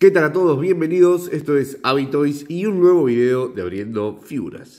¿Qué tal a todos? Bienvenidos, esto es Abitoys y un nuevo video de Abriendo Figuras.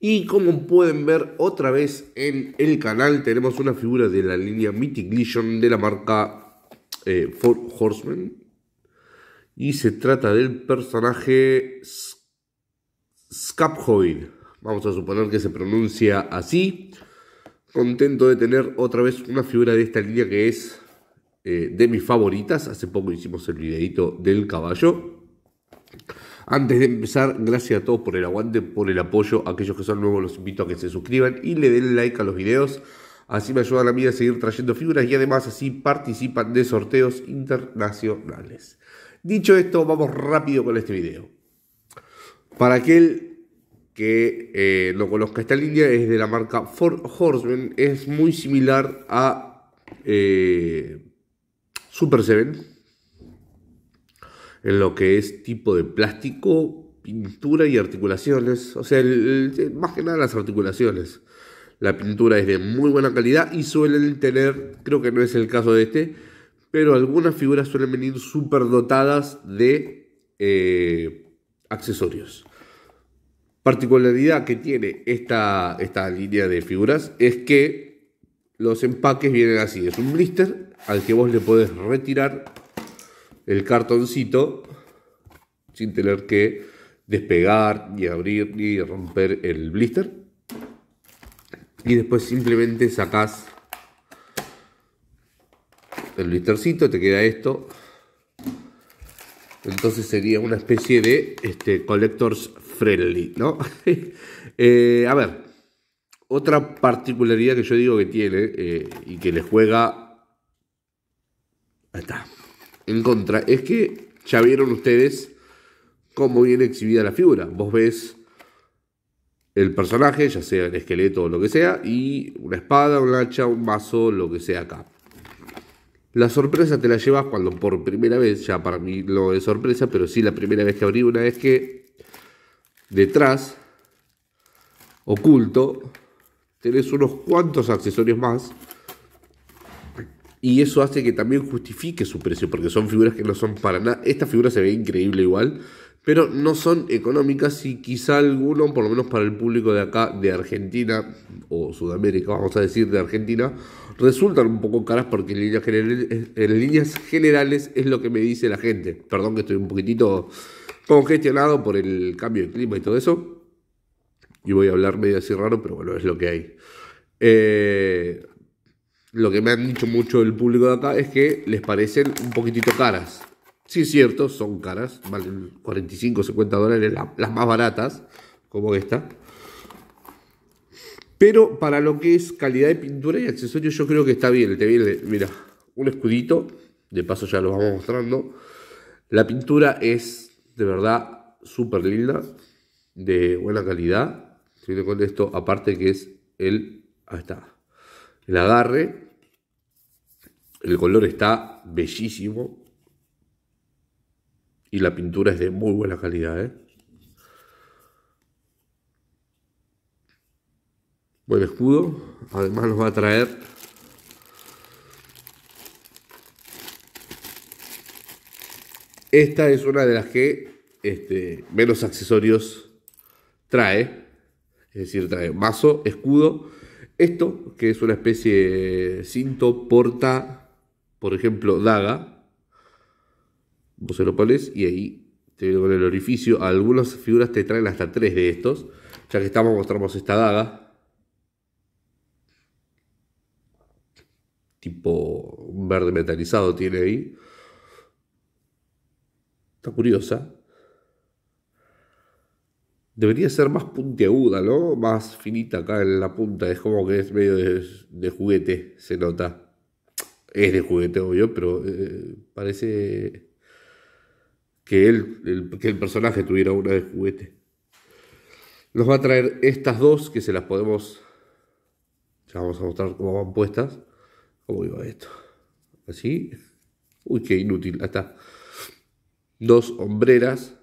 Y como pueden ver otra vez en el canal tenemos una figura de la línea Mythic Legion de la marca eh, Horseman. Y se trata del personaje Scaphoid. Vamos a suponer que se pronuncia así. Contento de tener otra vez una figura de esta línea que es eh, de mis favoritas. Hace poco hicimos el videito del caballo. Antes de empezar, gracias a todos por el aguante, por el apoyo. aquellos que son nuevos los invito a que se suscriban y le den like a los videos. Así me ayudan a mí a seguir trayendo figuras y además así participan de sorteos internacionales. Dicho esto, vamos rápido con este video. Para aquel que eh, no conozca esta línea, es de la marca Ford Horseman. Es muy similar a eh, Super seven. en lo que es tipo de plástico, pintura y articulaciones. O sea, más que nada las articulaciones. La pintura es de muy buena calidad y suelen tener, creo que no es el caso de este, pero algunas figuras suelen venir súper dotadas de eh, accesorios. Particularidad que tiene esta, esta línea de figuras es que los empaques vienen así, es un blister al que vos le puedes retirar el cartoncito sin tener que despegar y abrir y romper el blister. Y después simplemente sacás el blistercito, te queda esto. Entonces sería una especie de este, collectors friendly, ¿no? Eh, a ver, otra particularidad que yo digo que tiene eh, y que le juega en contra, es que ya vieron ustedes cómo viene exhibida la figura. Vos ves el personaje, ya sea el esqueleto o lo que sea, y una espada, un hacha, un mazo, lo que sea acá. La sorpresa te la llevas cuando por primera vez, ya para mí no es sorpresa, pero sí la primera vez que abrí una es que detrás, oculto, tenés unos cuantos accesorios más y eso hace que también justifique su precio, porque son figuras que no son para nada. Esta figura se ve increíble igual, pero no son económicas y quizá alguno, por lo menos para el público de acá, de Argentina o Sudamérica, vamos a decir de Argentina, resultan un poco caras porque en líneas, generales, es lo que me dice la gente. Perdón que estoy un poquitito congestionado por el cambio de clima y todo eso. Y voy a hablar medio así raro, pero bueno, es lo que hay. Eh, lo que me han dicho mucho el público de acá es que les parecen un poquitito caras. Sí, es cierto, son caras, valen 45, 50 dólares las más baratas, como esta. Pero para lo que es calidad de pintura y accesorios, yo creo que está bien. Te viene, mira, un escudito, de paso ya lo vamos mostrando. La pintura es de verdad súper linda, de buena calidad. Si con esto, aparte que es el. Ahí está el agarre. El color está bellísimo. Y la pintura es de muy buena calidad. ¿eh? Buen escudo. Además nos va a traer Esta es una de las que este, menos accesorios trae. Es decir, trae mazo, escudo esto, que es una especie de cinto, porta, por ejemplo, daga. Vos se lo pones y ahí te viene con el orificio. Algunas figuras te traen hasta tres de estos. Ya que estamos, mostramos esta daga. Tipo verde metalizado tiene ahí. Está curiosa debería ser más puntiaguda, ¿no? Más finita acá en la punta. Es como que es medio de, juguete, se nota. Es de juguete, obvio, pero eh, parece que, el, el personaje tuviera una de juguete. Nos va a traer estas dos que se las podemos. Ya vamos a mostrar cómo van puestas. ¿Cómo iba esto? Así. Uy, qué inútil. está. dos hombreras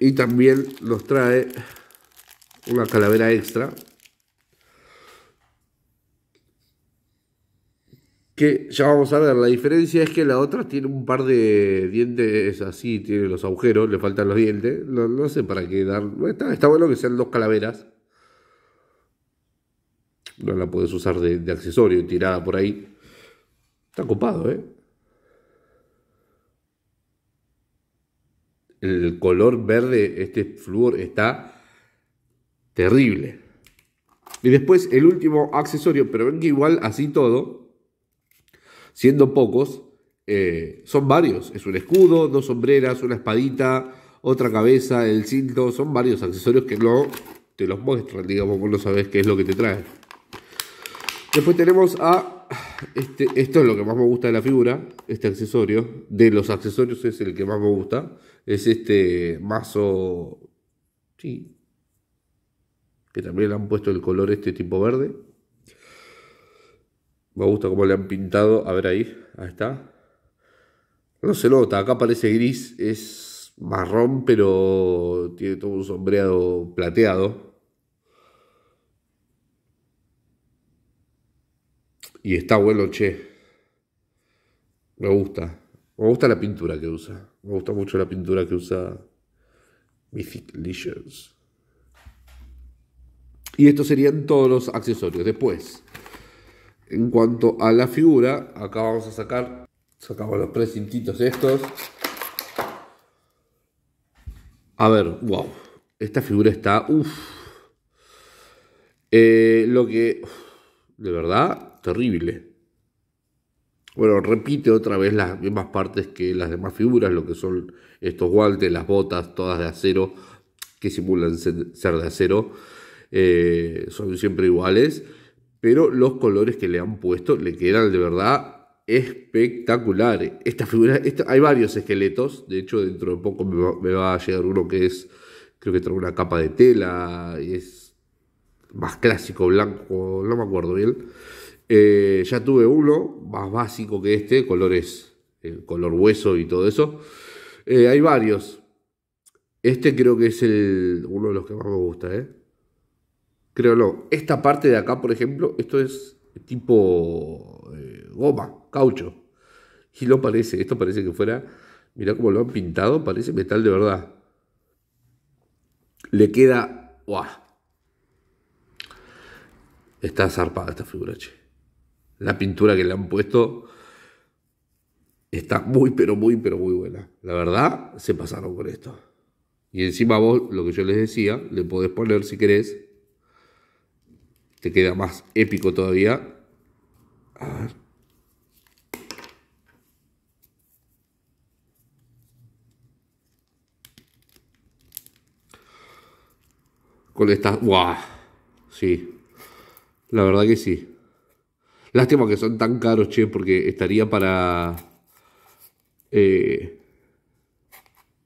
Y también nos trae una calavera extra que ya vamos a ver, la diferencia es que la otra tiene un par de dientes así, tiene los agujeros, le faltan los dientes, no, sé para qué dar, está, bueno que sean dos calaveras, no la puedes usar de, de accesorio tirada por ahí, está copado, ¿eh? el color verde, este flúor está terrible. Y después el último accesorio, pero ven que igual así todo, siendo pocos, eh, son varios. Es un escudo, dos sombreras, una espadita, otra cabeza, el cinto, son varios accesorios que no te los muestran, digamos, vos no sabes qué es lo que te trae. Después tenemos a, este, esto es lo que más me gusta de la figura, este accesorio, de los accesorios es el que más me gusta, es este mazo, sí, que también le han puesto el color este tipo verde. Me gusta cómo le han pintado, a ver ahí, ahí está. No se nota, acá parece gris, es marrón, pero tiene todo un sombreado plateado. Y está bueno, che. Me gusta. Me gusta la pintura que usa. Me gusta mucho la pintura que usa Mythic Y estos serían todos los accesorios. Después, en cuanto a la figura, acá vamos a sacar, sacamos los precintitos estos. A ver, wow, esta figura está, eh, lo que, de verdad, terrible. Bueno, repite otra vez las mismas partes que las demás figuras, lo que son estos guantes, las botas, todas de acero, que simulan ser de acero, eh, son siempre iguales, pero los colores que le han puesto le quedan de verdad espectaculares. Esta figura, hay varios esqueletos, de hecho dentro de poco me va, me va a llegar uno que es, creo que trae una capa de tela, y es más clásico, blanco, no me acuerdo bien. Eh, ya tuve uno más básico que este, colores, eh, color hueso y todo eso. Eh, hay varios. Este creo que es uno de los que más me gusta, Creo no. Esta parte de acá, por ejemplo, esto es tipo goma, caucho. Y lo parece, esto parece que fuera, mirá cómo lo han pintado, parece metal de verdad. Le queda, ¡guau! Está zarpada esta figura, che. La pintura que le han puesto está muy, pero muy, pero muy buena. La verdad, se pasaron con esto. Y encima vos, lo que yo les decía, le podés poner si querés. Te queda más épico todavía. Con esta... wow Sí. La verdad que sí. Lástima que son tan caros, che, porque estaría para. Eh,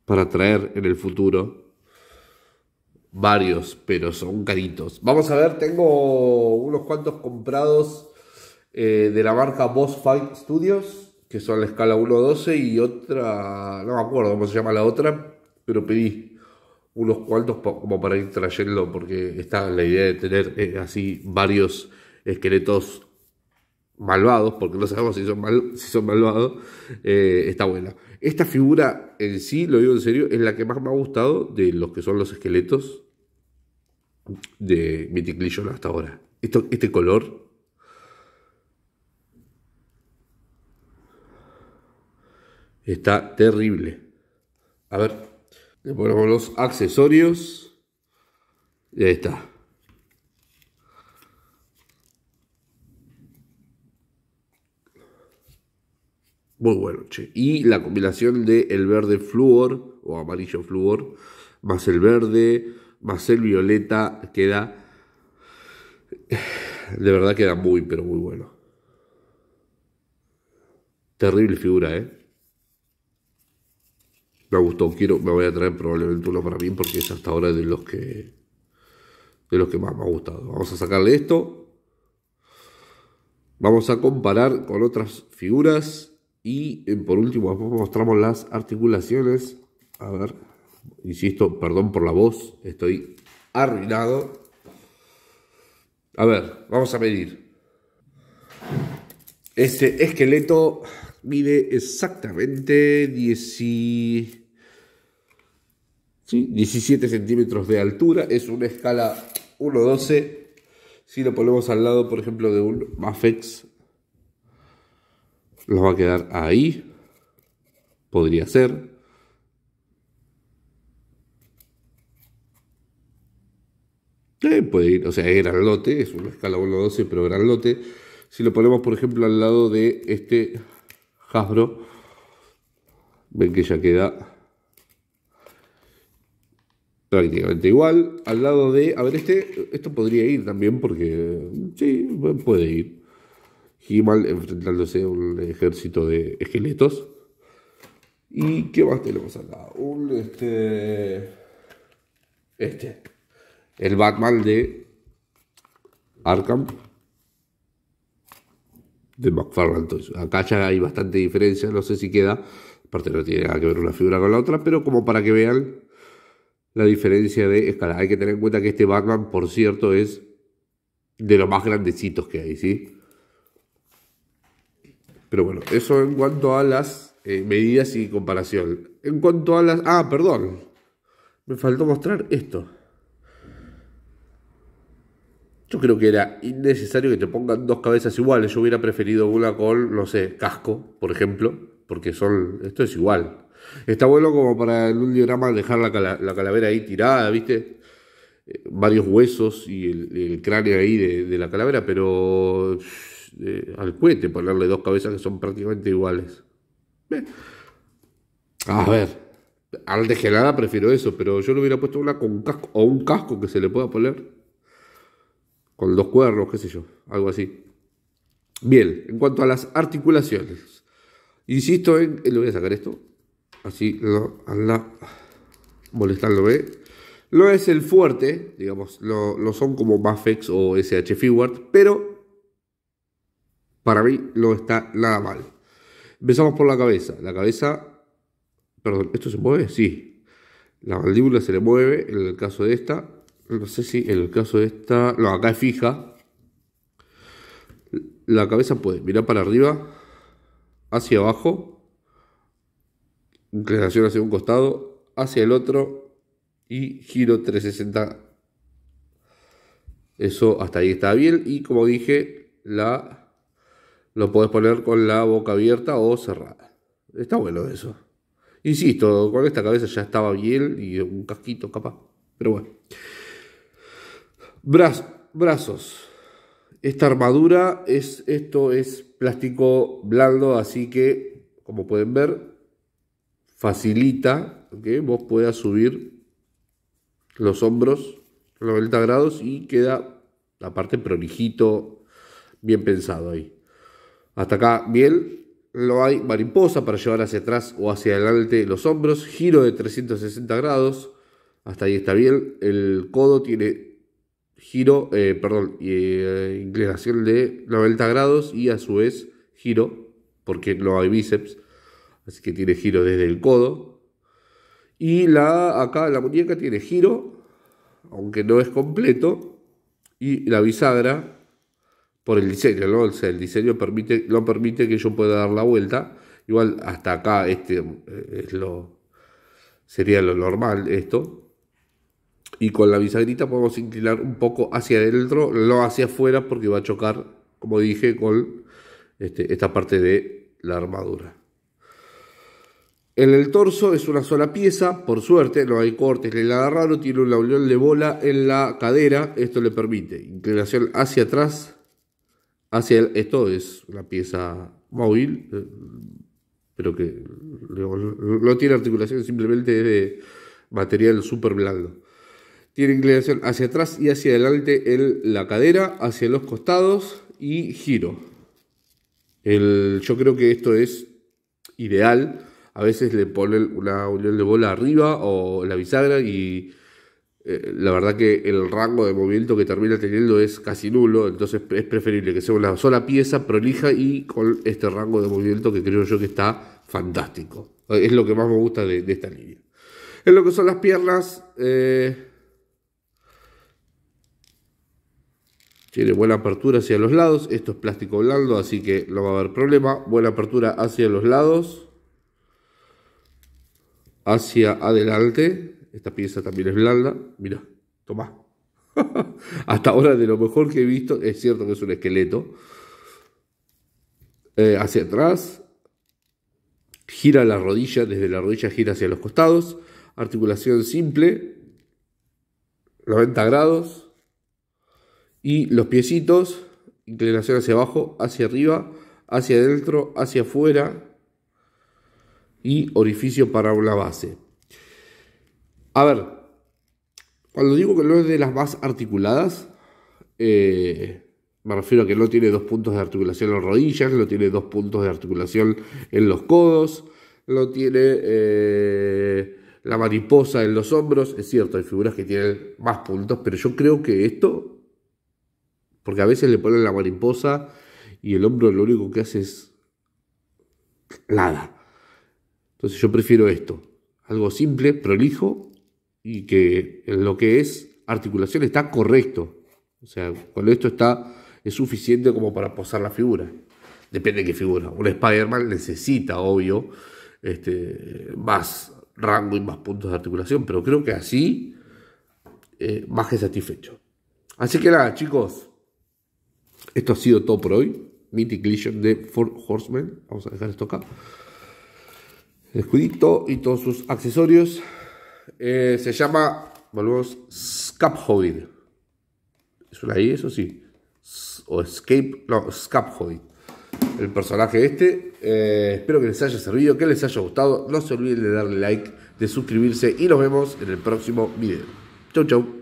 para traer en el futuro varios, pero son caritos. Vamos a ver, tengo unos cuantos comprados eh, de la marca Boss Fight Studios, que son la escala 1.12 y otra, no me acuerdo cómo se llama la otra, pero pedí unos cuantos como para ir trayendo, porque está la idea de tener eh, así varios esqueletos malvados, porque no sabemos si son, mal, si son malvados, eh, está buena. Esta figura en sí, lo digo en serio, es la que más me ha gustado de los que son los esqueletos de Mythic hasta ahora. Esto, este color. Está terrible. A ver, le ponemos los accesorios. Y ahí está. Muy bueno, che. Y la combinación de el verde flúor o amarillo flúor más el verde más el violeta queda de verdad queda muy pero muy bueno. Terrible figura, ¿eh? Me gustó, quiero me voy a traer probablemente uno para mí porque es hasta ahora de los que de los que más me ha gustado. Vamos a sacarle esto. Vamos a comparar con otras figuras y eh, por último, mostramos las articulaciones. A ver, insisto, perdón por la voz, estoy arruinado. A ver, vamos a medir. Este esqueleto mide exactamente 17 centímetros de altura, es una escala 1.12. Si lo ponemos al lado, por ejemplo, de un Mafex, los va a quedar ahí. Podría ser. Eh, puede ir, o sea, es gran lote, es una escala 1 12, pero gran lote. Si lo ponemos, por ejemplo, al lado de este Hasbro, ven que ya queda prácticamente igual. Al lado de, a ver, este, esto podría ir también, porque sí, puede ir he enfrentándose a un ejército de esqueletos. ¿Y qué más tenemos acá? Un este. Este. El Batman de Arkham. De McFarland Acá ya hay bastante diferencia, no sé si queda. Aparte, no tiene nada que ver una figura con la otra, pero como para que vean la diferencia de escala. Hay que tener en cuenta que este Batman, por cierto, es de los más grandecitos que hay, ¿sí? Pero bueno, eso en cuanto a las eh, medidas y comparación. En cuanto a las... Ah, perdón. Me faltó mostrar esto. Yo creo que era innecesario que te pongan dos cabezas iguales. Yo hubiera preferido una con, no sé, casco, por ejemplo. Porque son... Esto es igual. Está bueno como para en un diorama dejar la, calavera ahí tirada, ¿viste? Eh, varios huesos y el, cráneo ahí de la calavera, pero eh, al cohete, ponerle dos cabezas que son prácticamente iguales. A ver, al de gelada prefiero eso, pero yo le hubiera puesto una con casco o un casco que se le pueda poner con dos cuernos, qué sé yo, algo así. Bien, en cuanto a las articulaciones, insisto en. Eh, le voy a sacar esto, así lo molestarlo No ¿eh? Lo es el fuerte, digamos, lo, son como Mafex o SH Figuard, pero para mí no está nada mal. Empezamos por la cabeza. La cabeza, perdón, ¿esto se mueve? Sí. La mandíbula se le mueve en el caso de esta. No sé si en el caso de esta... No, acá es fija. La cabeza puede mirar para arriba, hacia abajo, inclinación hacia un costado, hacia el otro y giro 360. Eso hasta ahí está bien. Y como dije, la lo podés poner con la boca abierta o cerrada. Está bueno eso. Insisto, con esta cabeza ya estaba bien y un casquito capaz. Pero bueno. brazos. Esta armadura es esto es plástico blando, así que como pueden ver facilita que vos puedas subir los hombros 90 grados y queda la parte prolijito, bien pensado ahí. Hasta acá bien. Lo hay mariposa para llevar hacia atrás o hacia adelante los hombros. Giro de 360 grados. Hasta ahí está bien. El codo tiene giro, eh, perdón, eh, inclinación de 90 grados y a su vez giro, porque no hay bíceps. Así que tiene giro desde el codo. Y la, acá la muñeca tiene giro, aunque no es completo. Y la bisagra por el diseño, el diseño permite, no permite que yo pueda dar la vuelta. Igual hasta acá este eh, es lo sería lo normal esto. Y con la bisagrita podemos inclinar un poco hacia adentro, no hacia afuera porque va a chocar, como dije, con este, esta parte de la armadura. En el torso es una sola pieza, por suerte, no hay cortes le nada raro, tiene una unión de bola en la cadera, esto le permite inclinación hacia atrás hacia ah, esto es la pieza móvil, eh, pero que no tiene articulación, simplemente es de material super blando. Tiene inclinación hacia atrás y hacia adelante en la cadera, hacia los costados y giro. yo creo que esto es ideal. A veces le ponen una unión de bola arriba o la bisagra y eh, la verdad que el rango de movimiento que termina teniendo es casi nulo, entonces es preferible que sea una sola pieza prolija y con este rango de movimiento que creo yo que está fantástico. Eh, es lo que más me gusta de, esta línea. En lo que son las piernas, eh, tiene buena apertura hacia los lados, esto es plástico blando, así que no va a haber problema, buena apertura hacia los lados, hacia adelante esta pieza también es blanda. Mira, toma. Hasta ahora de lo mejor que he visto, es cierto que es un esqueleto. Eh, hacia atrás, gira la rodilla, desde la rodilla gira hacia los costados, articulación simple, 90 grados, y los piecitos, inclinación hacia abajo, hacia arriba, hacia adentro, hacia afuera, y orificio para una base. A ver, cuando digo que no es de las más articuladas, eh, me refiero a que no tiene dos puntos de articulación en las rodillas, no tiene dos puntos de articulación en los codos, no tiene eh, la mariposa en los hombros. Es cierto, hay figuras que tienen más puntos, pero yo creo que esto, porque a veces le ponen la mariposa y el hombro lo único que hace es nada. Entonces yo prefiero esto, algo simple, prolijo y que lo que es articulación está correcto. O sea, con esto está, es suficiente como para posar la figura. Depende de qué figura. Un Spider-Man necesita, obvio, este, más rango y más puntos de articulación, pero creo que así, eh, más que satisfecho. Así que nada, chicos, esto ha sido todo por hoy. Mythic Legion de four Horseman. Vamos a dejar esto acá. El escudito y todos sus accesorios. Eh, se llama, volvemos, Scaphoid. ¿Es una I, eso sí? O Escape, no, Scaphoid. El personaje este. Eh, espero que les haya servido, que les haya gustado. No se olviden de darle like, de suscribirse y nos vemos en el próximo video. Chau, chau.